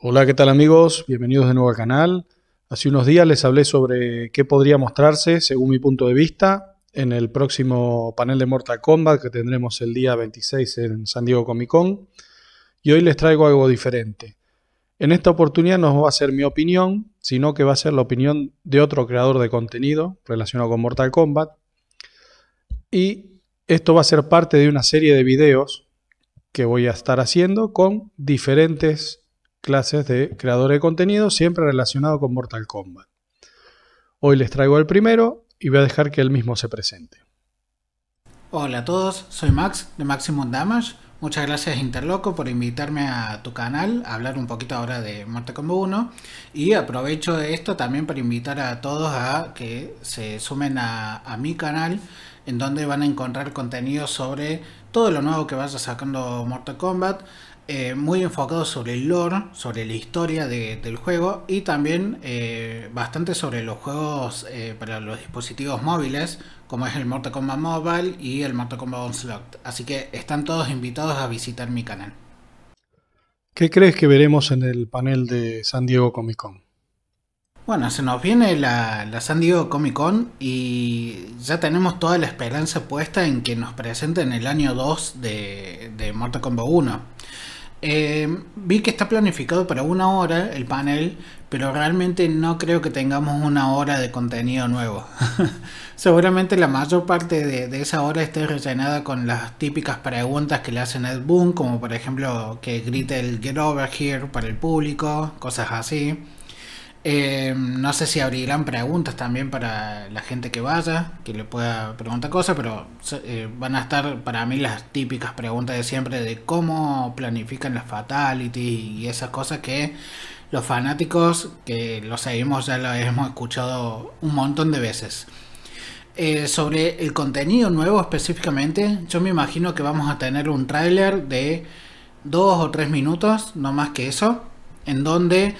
Hola, ¿qué tal amigos? Bienvenidos de nuevo al canal. Hace unos días les hablé sobre qué podría mostrarse, según mi punto de vista, en el próximo panel de Mortal Kombat que tendremos el día 26 en San Diego Comic Con. Y hoy les traigo algo diferente. En esta oportunidad no va a ser mi opinión, sino que va a ser la opinión de otro creador de contenido relacionado con Mortal Kombat. Y esto va a ser parte de una serie de videos que voy a estar haciendo con diferentes clases de creador de contenido, siempre relacionado con Mortal Kombat. Hoy les traigo el primero y voy a dejar que él mismo se presente. Hola a todos, soy Max de Maximum Damage. Muchas gracias Interloco por invitarme a tu canal a hablar un poquito ahora de Mortal Kombat 1 y aprovecho esto también para invitar a todos a que se sumen a, a mi canal en donde van a encontrar contenido sobre todo lo nuevo que vaya sacando Mortal Kombat, eh, muy enfocado sobre el lore, sobre la historia del juego y también eh, bastante sobre los juegos eh, para los dispositivos móviles, como es el Mortal Kombat Mobile y el Mortal Kombat Onslaught. Así que están todos invitados a visitar mi canal. ¿Qué crees que veremos en el panel de San Diego Comic Con? Bueno, se nos viene la, San Diego Comic Con y ya tenemos toda la esperanza puesta en que nos presenten el año 2 de, de Mortal Kombat 1 eh, vi que está planificado para una hora el panel, pero realmente no creo que tengamos una hora de contenido nuevo. Seguramente la mayor parte de, de, esa hora esté rellenada con las típicas preguntas que le hacen Ed Boon, como por ejemplo que grite el Get Over Here para el público, cosas así. Eh, no sé si abrirán preguntas también para la gente que vaya, que le pueda preguntar cosas, pero eh, van a estar para mí las típicas preguntas de siempre de cómo planifican las fatalities y esas cosas que los fanáticos que lo seguimos ya lo hemos escuchado un montón de veces. Eh, sobre el contenido nuevo específicamente, yo me imagino que vamos a tener un tráiler de dos o tres minutos, no más que eso, en donde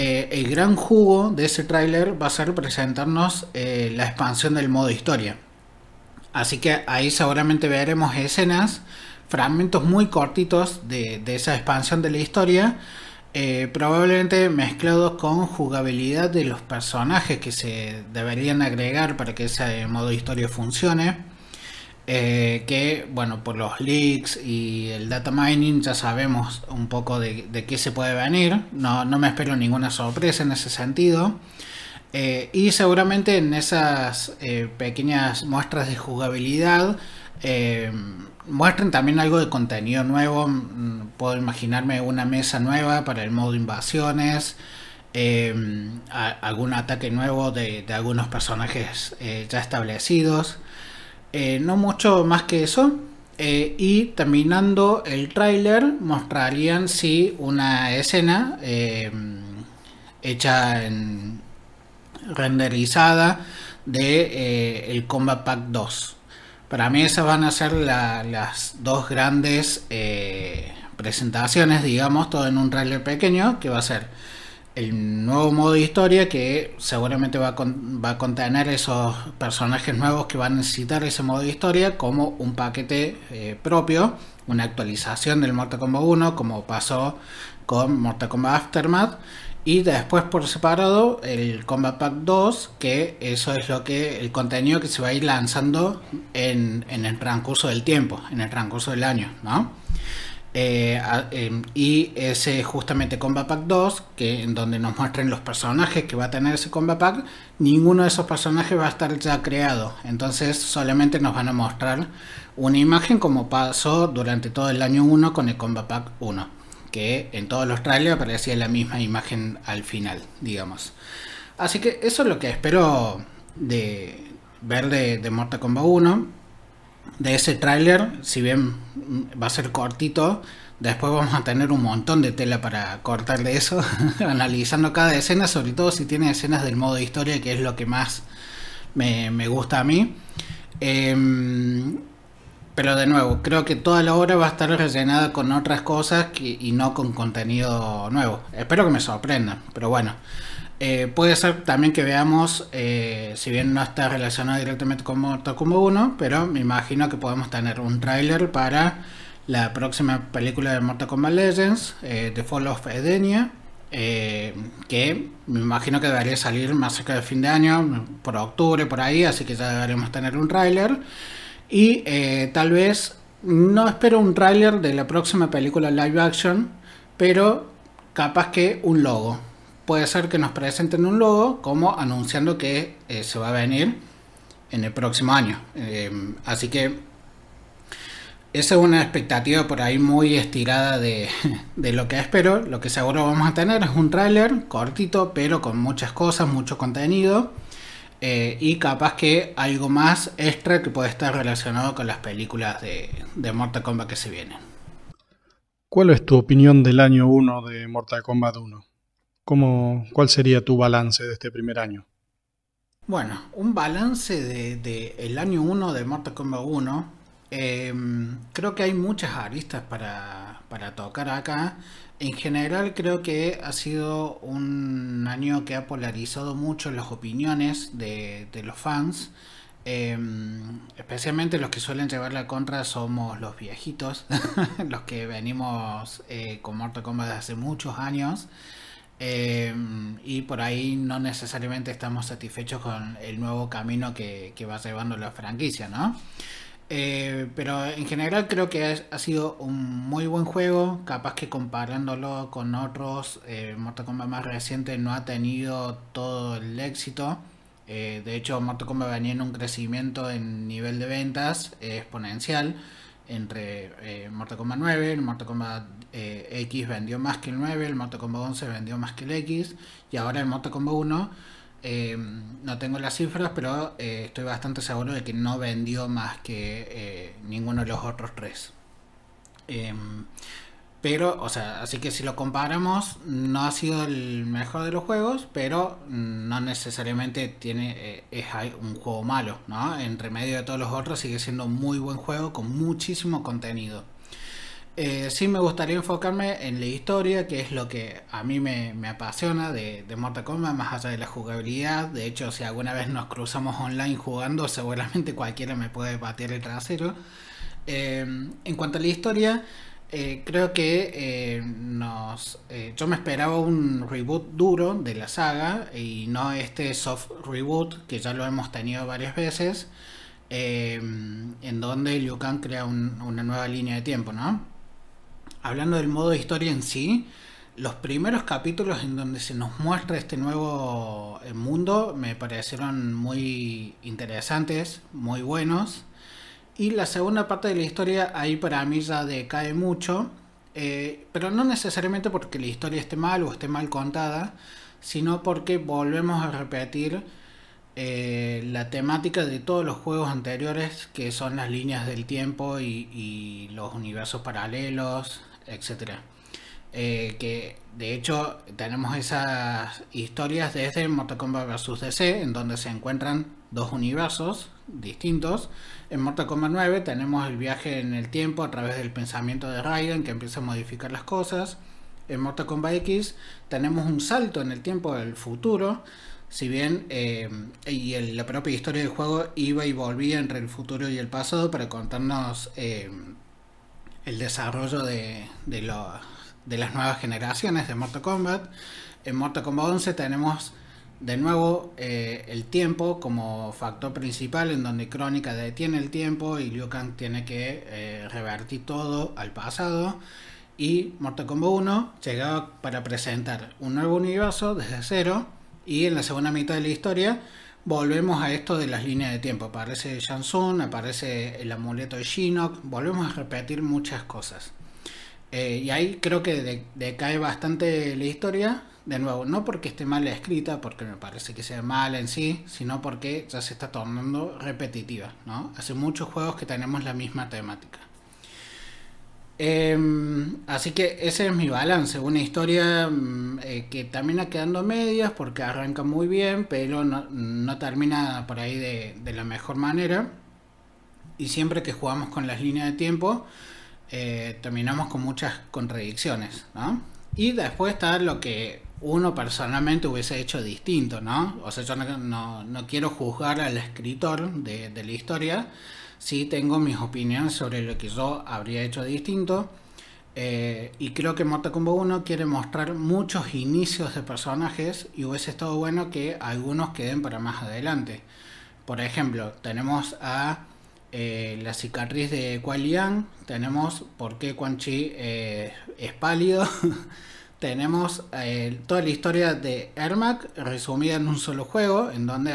eh, el gran jugo de ese tráiler va a ser presentarnos eh, la expansión del modo historia. Así que ahí seguramente veremos escenas, fragmentos muy cortitos de, esa expansión de la historia, eh, probablemente mezclados con jugabilidad de los personajes que se deberían agregar para que ese modo historia funcione. Eh, que, bueno, por los leaks y el data mining ya sabemos un poco de, qué se puede venir. No, me espero ninguna sorpresa en ese sentido. Eh, y seguramente en esas eh, pequeñas muestras de jugabilidad muestren también algo de contenido nuevo. Mm, puedo imaginarme una mesa nueva para el modo invasiones. algún ataque nuevo de algunos personajes ya establecidos. Eh, no mucho más que eso. Eh, y terminando el tráiler mostrarían si una escena eh, hecha en renderizada de el Combat Pack 2. Para mí esas van a ser las dos grandes presentaciones, digamos, todo en un tráiler pequeño que va a ser el nuevo modo de historia que seguramente va a, contener esos personajes nuevos que van a necesitar ese modo de historia como un paquete eh, propio, una actualización del Mortal Kombat 1 como pasó con Mortal Kombat Aftermath y después por separado el Combat Pack 2 que eso es lo que el contenido que se va a ir lanzando en, en el transcurso del tiempo, en el transcurso del año, ¿no? Eh, em, y ese justamente Combat Pack 2, que en donde nos muestren los personajes que va a tener ese Combat Pack, ninguno de esos personajes va a estar ya creado. Entonces solamente nos van a mostrar una imagen como pasó durante todo el año 1 con el Combat Pack 1, que en todos los trailers aparecía la misma imagen al final, digamos. Así que eso es lo que espero de ver de, de Mortal Kombat 1 de ese tráiler, si bien va a ser cortito, después vamos a tener un montón de tela para cortar de eso, analizando cada escena, sobre todo si tiene escenas del modo historia, que es lo que más me, gusta a mí. Em, pero de nuevo, creo que toda la obra va a estar rellenada con otras cosas y no con contenido nuevo. Espero que me sorprenda, pero bueno. Eh, puede ser también que veamos, eh, si bien no está relacionado directamente con Mortal Kombat 1, pero me imagino que podemos tener un tráiler para la próxima película de Mortal Kombat Legends, eh, The Fall of Edenia, que me imagino que debería salir más cerca del fin de año, por octubre, por ahí, así que ya deberíamos tener un tráiler. Y tal vez, no espero un tráiler de la próxima película live action, pero capaz que un logo puede ser que nos presenten un logo como anunciando que eh, se va a venir en el próximo año. Eh, así que esa es una expectativa por ahí muy estirada de, lo que espero. Lo que seguro vamos a tener es un trailer cortito, pero con muchas cosas, mucho contenido. Eh, y capaz que algo más extra que puede estar relacionado con las películas de, de Mortal Kombat que se vienen. ¿Cuál es tu opinión del año 1 de Mortal Kombat 1? ¿Cuál sería tu balance de este primer año? Bueno, un balance del de, el año 1 de Mortal Kombat 1. Em, creo que hay muchas aristas para, tocar acá. En general creo que ha sido un año que ha polarizado mucho las opiniones de, los fans. Em, especialmente los que suelen llevar la contra somos los viejitos, los que venimos eh, con Mortal Kombat desde hace muchos años. Em, y por ahí no necesariamente estamos satisfechos con el nuevo camino que, va llevando la franquicia, ¿no? Eh, pero en general creo que ha sido un muy buen juego, capaz que comparándolo con otros, eh, Mortal Kombat más reciente no ha tenido todo el éxito. Eh, de hecho, Mortal Kombat venía en un crecimiento en nivel de ventas exponencial entre Mortal Kombat 9, Mortal Kombat eh, X vendió más que el 9, el Moto Combo 11 vendió más que el X y ahora el Moto Combo 1, em, no tengo las cifras, pero eh, estoy bastante seguro de que no vendió más que eh, ninguno de los otros tres. Em, pero, o sea, así que si lo comparamos, no ha sido el mejor de los juegos, pero no necesariamente tiene, es un juego malo, ¿no? Entre medio de todos los otros sigue siendo un muy buen juego con muchísimo contenido. Eh, sí me gustaría enfocarme en la historia, que es lo que a mí me, apasiona de, Mortal Kombat, más allá de la jugabilidad. De hecho, si alguna vez nos cruzamos online jugando, seguramente cualquiera me puede batear el trasero. Em, en cuanto a la historia, eh, creo que eh, yo me esperaba un reboot duro de la saga y no este soft reboot que ya lo hemos tenido varias veces. Em, en donde Liu Kang crea una nueva línea de tiempo, ¿no? hablando del modo de historia en sí, los primeros capítulos en donde se nos muestra este nuevo eh, mundo me parecieron muy interesantes, muy buenos. Y la segunda parte de la historia ahí para mí ya decae mucho, eh, pero no necesariamente porque la historia esté mal o esté mal contada, sino porque volvemos a repetir eh, la temática de todos los juegos anteriores, que son las líneas del tiempo y los universos paralelos, etcétera. Eh, que de hecho tenemos esas historias desde Mortal Kombat vs DC, en donde se encuentran dos universos distintos. En Mortal Kombat 9 tenemos el viaje en el tiempo a través del pensamiento de Raiden que empieza a modificar las cosas. En Mortal Kombat X tenemos un salto en el tiempo del futuro, si bien eh, y la propia historia del juego iba y volvía entre el futuro y el pasado para contarnos... Eh, el desarrollo de, las nuevas generaciones de Mortal Kombat. En Mortal Kombat 11 tenemos de nuevo eh, el tiempo como factor principal en donde Crónica detiene el tiempo y Liu Kang tiene que eh, revertir todo al pasado. Y Mortal Kombat 1 llegaba para presentar un nuevo universo desde cero y en la segunda mitad de la historia volvemos a esto de las líneas de tiempo. Aparece Janson, aparece el amuleto de Shinnok, volvemos a repetir muchas cosas. Eh, y ahí creo que decae bastante la historia. De nuevo, no porque esté mal escrita, porque me parece que sea mal en sí, sino porque ya se está tornando repetitiva. ¿no? Hace muchos juegos que tenemos la misma temática. Em, así que ese es mi balance, una historia mm, eh, que termina quedando medias porque arranca muy bien, pero no, termina por ahí de, la mejor manera. Y siempre que jugamos con las líneas de tiempo, eh, terminamos con muchas contradicciones, ¿no? Y después está lo que uno personalmente hubiese hecho distinto, ¿no? O sea, yo no, quiero juzgar al escritor de la historia, sí tengo mis opiniones sobre lo que yo habría hecho distinto. Eh, y creo que Mortal Kombat 1 quiere mostrar muchos inicios de personajes y hubiese estado bueno que algunos queden para más adelante. Por ejemplo, tenemos a eh, la cicatriz de Kuai tenemos por qué Quan Chi eh, es pálido, tenemos toda la historia de Ermac resumida en un solo juego, en donde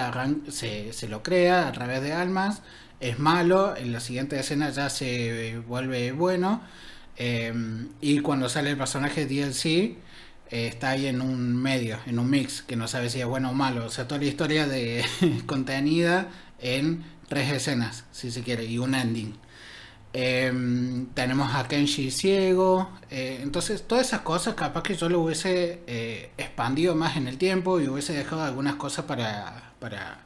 se, se lo crea a través de almas, es malo, en la siguiente escena ya se eh, vuelve bueno. Em, y cuando sale el personaje DLC, eh, está ahí en un medio, en un mix, que no sabe si es bueno o malo. O sea, toda la historia de contenida en tres escenas, si se quiere, y un ending. Em, tenemos a Kenshi ciego. Eh, entonces, todas esas cosas, capaz que yo lo hubiese expandido más en el tiempo y hubiese dejado algunas cosas para, para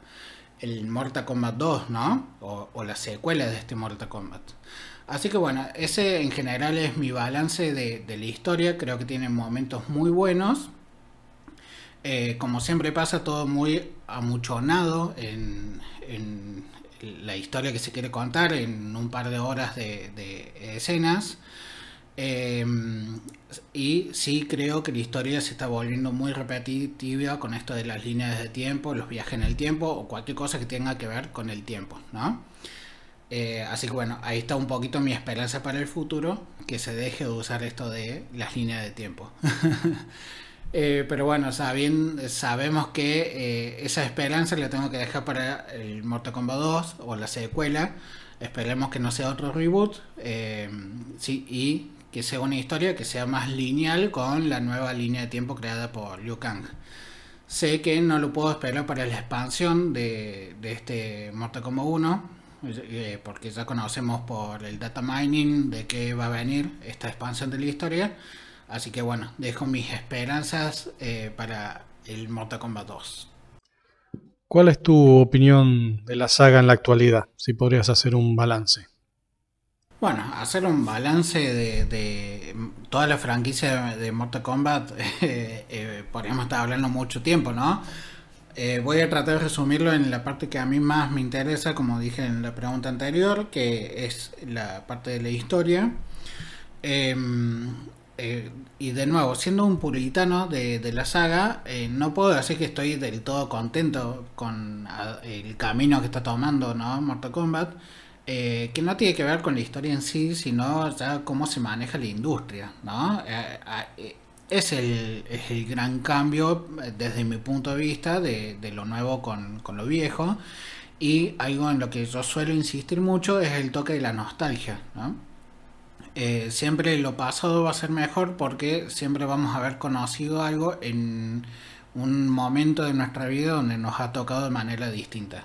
el Mortal Kombat 2, ¿no? O, la secuela de este Mortal Kombat. Así que bueno, ese en general es mi balance de, la historia. Creo que tiene momentos muy buenos. Eh, como siempre pasa, todo muy amuchonado en, la historia que se quiere contar, en un par de horas de escenas. Em, y sí creo que la historia se está volviendo muy repetitiva con esto de las líneas de tiempo, los viajes en el tiempo o cualquier cosa que tenga que ver con el tiempo, ¿no? Eh, así que bueno, ahí está un poquito mi esperanza para el futuro, que se deje de usar esto de las líneas de tiempo. Eh, pero bueno, sabemos que eh, esa esperanza la tengo que dejar para el Mortal Kombat 2 o la secuela. Esperemos que no sea otro reboot. Em, sí, y que sea una historia que sea más lineal con la nueva línea de tiempo creada por Liu Kang. Sé que no lo puedo esperar para la expansión de, de este Mortal Kombat 1, eh, porque ya conocemos por el data mining de qué va a venir esta expansión de la historia. Así que bueno, dejo mis esperanzas eh, para el Mortal Kombat 2. ¿Cuál es tu opinión de la saga en la actualidad? Si podrías hacer un balance. Bueno, hacer un balance de, de toda la franquicia de Mortal Kombat, eh, eh, podríamos estar hablando mucho tiempo, ¿no? Eh, voy a tratar de resumirlo en la parte que a mí más me interesa, como dije en la pregunta anterior, que es la parte de la historia. Em, y de nuevo, siendo un puritano de, la saga, no puedo decir que estoy del todo contento con ah, el camino que está tomando ¿no? Mortal Kombat. Eh, que no tiene que ver con la historia en sí, sino ya cómo se maneja la industria, ¿no? Eh, eh, es, el, es el, gran cambio desde mi punto de vista de, lo nuevo con, lo viejo. Y algo en lo que yo suelo insistir mucho es el toque de la nostalgia. ¿no? siempre lo pasado va a ser mejor porque siempre vamos a haber conocido algo en un momento de nuestra vida donde nos ha tocado de manera distinta.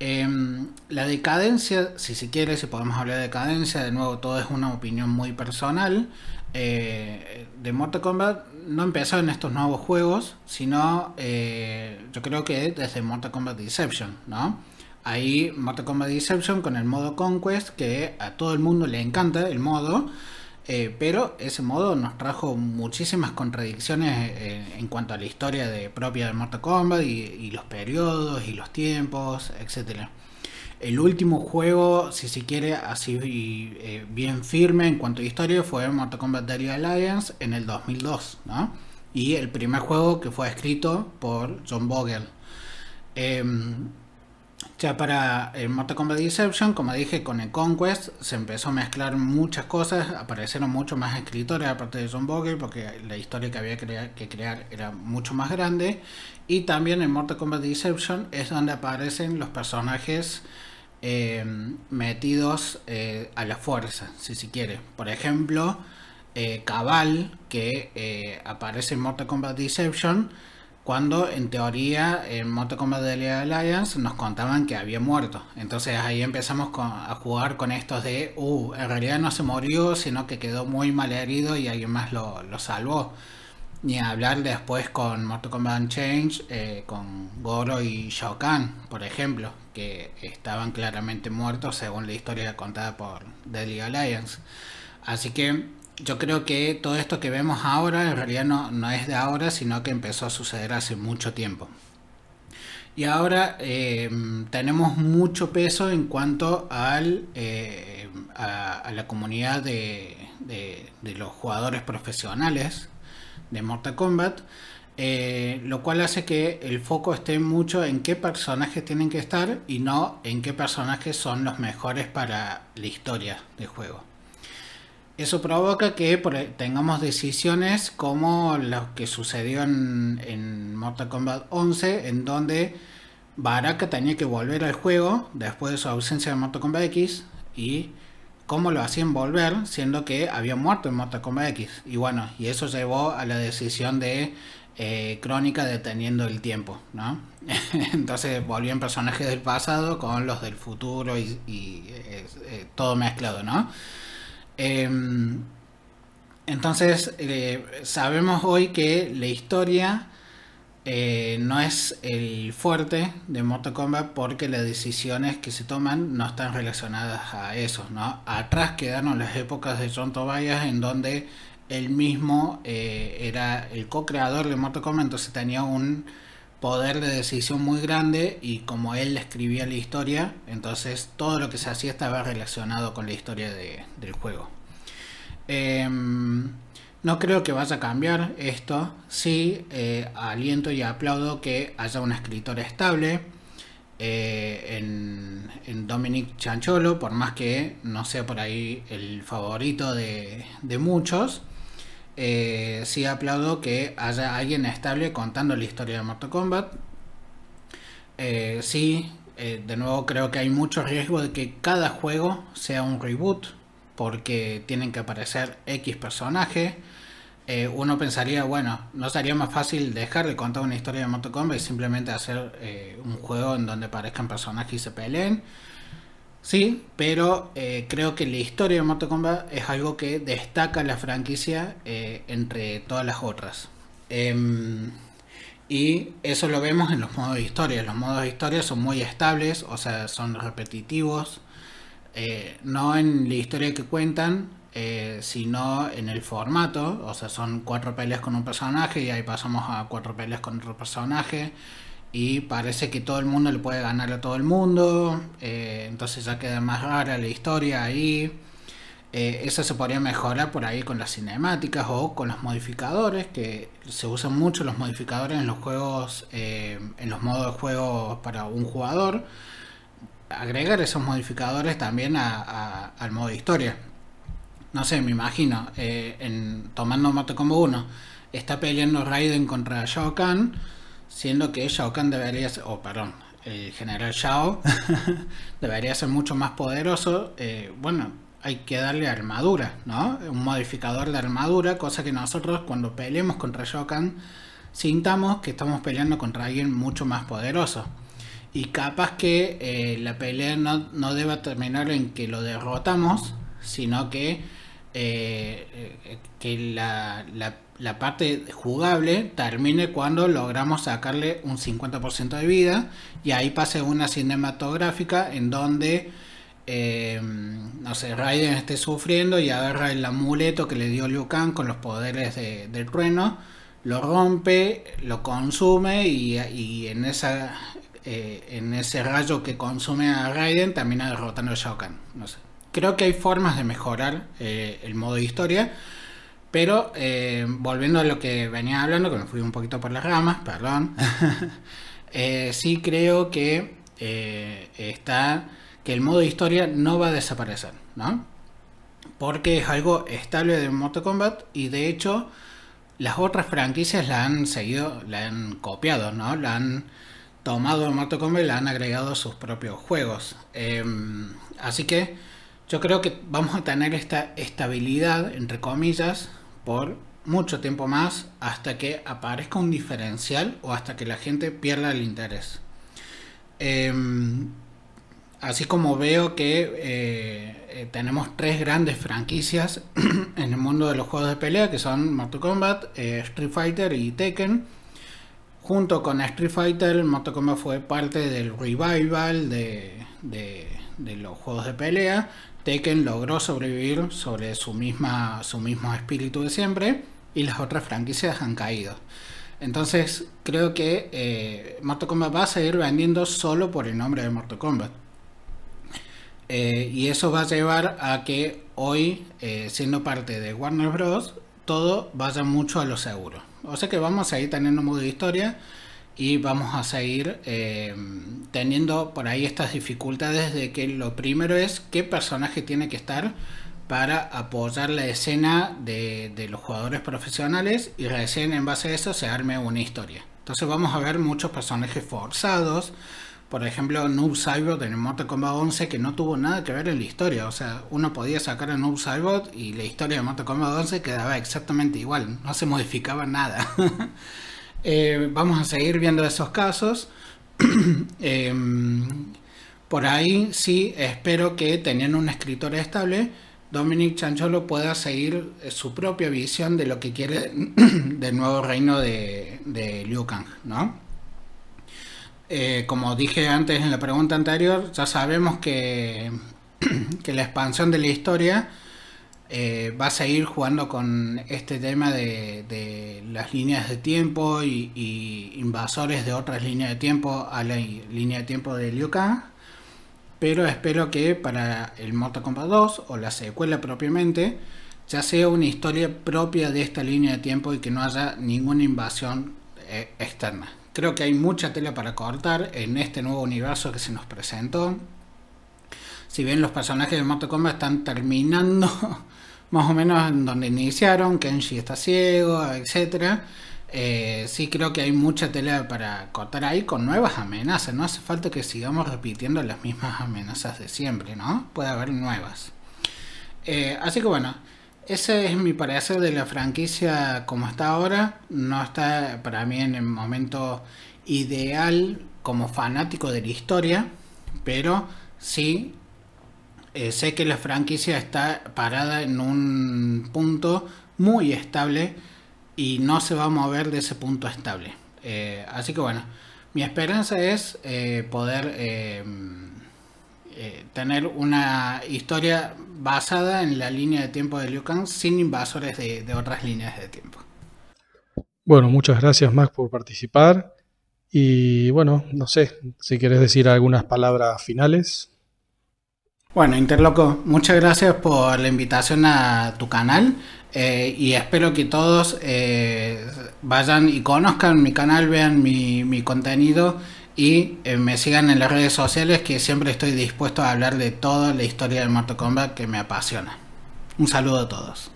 Em, la decadencia, si se quiere, si podemos hablar de decadencia, de nuevo todo es una opinión muy personal. Eh, de Mortal Kombat no empezó en estos nuevos juegos, sino eh, yo creo que desde Mortal Kombat Deception, ¿no? Ahí Mortal Kombat Deception con el modo Conquest, que a todo el mundo le encanta el modo, eh, pero ese modo nos trajo muchísimas contradicciones eh, en cuanto a la historia de, propia de Mortal Kombat y, los periodos y los tiempos, etc. El último juego, si se quiere, así eh, bien firme en cuanto a historia fue Mortal Kombat Dario Alliance en el 2002, Y el primer juego que fue escrito por John Bogle. Em, ya para el eh, Mortal Kombat Deception, como dije, con el Conquest se empezó a mezclar muchas cosas, aparecieron mucho más escritores aparte de John Bogle, porque la historia que había que crear era mucho más grande. Y también en Mortal Kombat Deception es donde aparecen los personajes em, metidos eh, a la fuerza, si se quiere. Por ejemplo, eh, Cabal, que aparece en Mortal Kombat Deception cuando en teoría en Mortal Kombat Deadly Alliance nos contaban que había muerto. Entonces ahí empezamos a jugar con estos de, uh, en realidad no se murió, sino que quedó muy mal herido y alguien más lo, salvó. Ni hablar después con Mortal Kombat Change, eh, con Goro y Shao Kahn, por ejemplo, que estaban claramente muertos según la historia contada por Deadly Alliance. Así que yo creo que todo esto que vemos ahora en realidad no, es de ahora, sino que empezó a suceder hace mucho tiempo. Y ahora em, tenemos mucho peso en cuanto al, eh, a, la comunidad de, los jugadores profesionales de Mortal Kombat, eh, lo cual hace que el foco esté mucho en qué personajes tienen que estar y no en qué personajes son los mejores para la historia del juego. Eso provoca que e, tengamos decisiones como lo que sucedió en, Mortal Kombat 11, en donde Baraka tenía que volver al juego después de su ausencia de Mortal Kombat X y cómo lo hacían volver, siendo que había muerto en Mortal Kombat X. Y bueno, y eso llevó a la decisión de eh, Crónica deteniendo el tiempo, ¿no? Entonces volvían personajes del pasado con los del futuro y, eh, eh, todo mezclado, ¿no? Em, entonces, eh, sabemos hoy que la historia eh, no es el fuerte de Mortal Kombat porque las decisiones que se toman no están relacionadas a eso. ¿no? Atrás quedaron las épocas de John Tobias en donde él mismo eh, era el co-creador de Mortal Kombat, entonces tenía un poder de decisión muy grande y como él escribía la historia, entonces todo lo que se hacía estaba relacionado con la historia del juego. Em, no creo que vaya a cambiar esto, sí eh, aliento y aplaudo que haya una escritora estable eh, en, en, Dominic Chancholo, por más que no sea por ahí el favorito de, de muchos. Eh, sí aplaudo que haya alguien estable contando la historia de Mortal Kombat. Eh, sí, eh, de nuevo creo que hay mucho riesgo de que cada juego sea un reboot, porque tienen que aparecer X personajes. uno pensaría, bueno, ¿no sería más fácil dejar de contar una historia de Mortal Kombat y simplemente hacer un juego en donde aparezcan personajes y se peleen? Sí, pero eh, creo que la historia de Mortal Kombat es algo que destaca la franquicia eh, entre todas las otras. Em, y eso lo vemos en los modos de historia. Los modos de historia son muy estables, o sea, son repetitivos. Eh, no en la historia que cuentan, sino en el formato. O sea, son cuatro peleas con un personaje y ahí pasamos a cuatro peleas con otro personaje y parece que todo el mundo le puede ganar a todo el mundo, eh, entonces ya queda más rara la historia ahí. Eh, eso se podría mejorar por ahí con las cinemáticas o con los modificadores, que se usan mucho los modificadores en los juegos, eh, en los modos de juego para un jugador. Agregar esos modificadores también al modo de historia. No sé, me imagino, en, tomando moto como 1, está peleando Raiden contra Shao Kahn siendo que Shao Kahn debería ser, o perdón, el general Shao debería ser mucho más poderoso, eh, bueno, hay que darle armadura, ¿no? Un modificador de armadura, cosa que nosotros cuando peleemos contra Shao Kahn sintamos que estamos peleando contra alguien mucho más poderoso. Y capaz que eh, la pelea no, no deba terminar en que lo derrotamos, sino que eh, eh, que la, la, parte jugable termine cuando logramos sacarle un 50% de vida y ahí pase una cinematográfica en donde, eh, no sé, Raiden esté sufriendo y agarra el amuleto que le dio Liu con los poderes del trueno, lo rompe, lo consume y, en, esa, en ese rayo que consume a Raiden termina derrotando a Shao no sé. Creo que hay formas de mejorar eh, el modo de historia, pero eh, volviendo a lo que venía hablando, que me fui un poquito por las ramas, perdón, eh, sí creo que está que el modo de historia no va a desaparecer, ¿no? Porque es algo estable de Mortal Kombat y de hecho las otras franquicias la han seguido, la han copiado, ¿no? La han tomado de Mortal Kombat y la han agregado a sus propios juegos. Em, así que yo creo que vamos a tener esta estabilidad, entre comillas, por mucho tiempo más hasta que aparezca un diferencial o hasta que la gente pierda el interés. Em, así como veo que eh, eh, tenemos tres grandes franquicias en el mundo de los juegos de pelea, que son Mortal Kombat, eh, Street Fighter y Tekken. Junto con Street Fighter, Mortal Kombat fue parte del revival de los juegos de pelea, Tekken logró sobrevivir sobre su, misma, su mismo espíritu de siempre y las otras franquicias han caído. Entonces creo que eh, Mortal Kombat va a seguir vendiendo solo por el nombre de Mortal Kombat. Eh, y eso va a llevar a que hoy, eh, siendo parte de Warner Bros., todo vaya mucho a lo seguro. O sea que vamos a ir teniendo modo de historia y vamos a seguir eh, teniendo por ahí estas dificultades de que lo primero es qué personaje tiene que estar para apoyar la escena de, de los jugadores profesionales y recién en base a eso se arme una historia. Entonces vamos a ver muchos personajes forzados, por ejemplo Noob Cybot en el Mortal Kombat 11 que no tuvo nada que ver en la historia, o sea, uno podía sacar a Noob Cybot y la historia de Mortal Kombat 11 quedaba exactamente igual, no se modificaba nada. Eh, vamos a seguir viendo esos casos. Em, por ahí sí espero que teniendo un escritor estable, Dominic Chancholo pueda seguir eh, su propia visión de lo que quiere del nuevo reino de, de Liu Kang, eh, como dije antes en la pregunta anterior, ya sabemos que, que la expansión de la historia eh, vas a ir jugando con este tema de, las líneas de tiempo y, invasores de otras líneas de tiempo a la línea de tiempo de Liu Kang. Pero espero que para el Mortal Kombat 2 o la secuela propiamente ya sea una historia propia de esta línea de tiempo y que no haya ninguna invasión eh, externa. Creo que hay mucha tela para cortar en este nuevo universo que se nos presentó si bien los personajes de Mortal Kombat están terminando más o menos en donde iniciaron, Kenshi está ciego, etc. Eh, sí creo que hay mucha tela para cortar ahí con nuevas amenazas. No hace falta que sigamos repitiendo las mismas amenazas de siempre, ¿no? Puede haber nuevas. Eh, así que bueno, ese es mi parecer de la franquicia como está ahora. No está para mí en el momento ideal como fanático de la historia, pero sí eh, sé que la franquicia está parada en un punto muy estable y no se va a mover de ese punto estable. Eh, así que bueno, mi esperanza es eh, poder em, tener una historia basada en la línea de tiempo de Liu Kang sin invasores de, de otras líneas de tiempo. Bueno, muchas gracias Max por participar y bueno, no sé si quieres decir algunas palabras finales. Bueno, Interloco, muchas gracias por la invitación a tu canal eh, y espero que todos eh, vayan y conozcan mi canal, vean mi, contenido y eh, me sigan en las redes sociales que siempre estoy dispuesto a hablar de toda la historia de Mortal Kombat que me apasiona. Un saludo a todos.